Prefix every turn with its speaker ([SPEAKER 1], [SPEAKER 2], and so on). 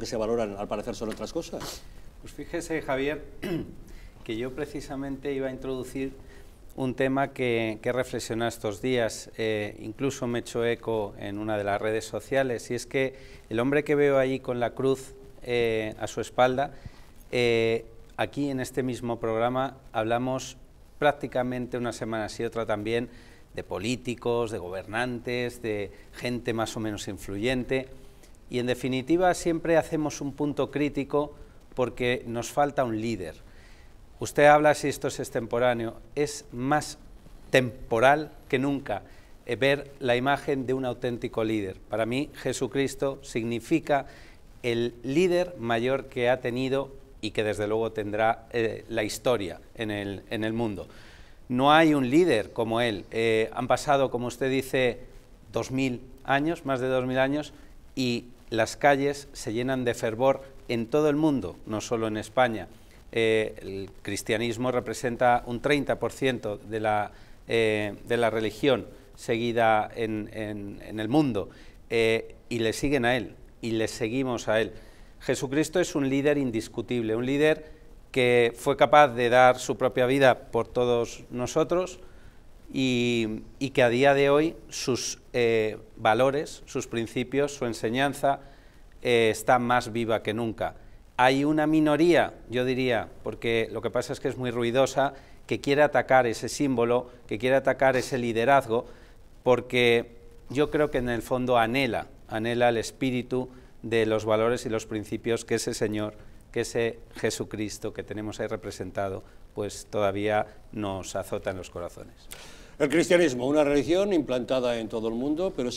[SPEAKER 1] que se valoran al parecer son otras cosas. Pues fíjese, Javier, que yo precisamente iba a introducir un tema que, que he reflexionado estos días, eh, incluso me he hecho eco en una de las redes sociales, y es que el hombre que veo allí con la cruz eh, a su espalda, eh, aquí en este mismo programa hablamos prácticamente una semana y otra también, de políticos, de gobernantes, de gente más o menos influyente. Y en definitiva siempre hacemos un punto crítico porque nos falta un líder. Usted habla si esto es extemporáneo, es más temporal que nunca eh, ver la imagen de un auténtico líder. Para mí Jesucristo significa el líder mayor que ha tenido y que desde luego tendrá eh, la historia en el, en el, mundo. No hay un líder como él. Eh, han pasado, como usted dice, mil años, más de 2.000 años, y las calles se llenan de fervor en todo el mundo, no solo en España. Eh, el cristianismo representa un 30% de la, eh, de la religión seguida en, el mundo eh, y le siguen a Él y le seguimos a Él. Jesucristo es un líder indiscutible, un líder que fue capaz de dar su propia vida por todos nosotros, y, que a día de hoy sus eh, valores, sus principios, su enseñanza están eh, está más viva que nunca. Hay una minoría, yo diría, porque lo que pasa es que es muy ruidosa, que quiere atacar ese símbolo, que quiere atacar ese liderazgo, porque yo creo que en el fondo anhela, anhela el espíritu de los valores y los principios que ese Señor, que ese Jesucristo que tenemos ahí representado, pues todavía nos azota en los corazones. El cristianismo, una religión implantada en todo el mundo, pero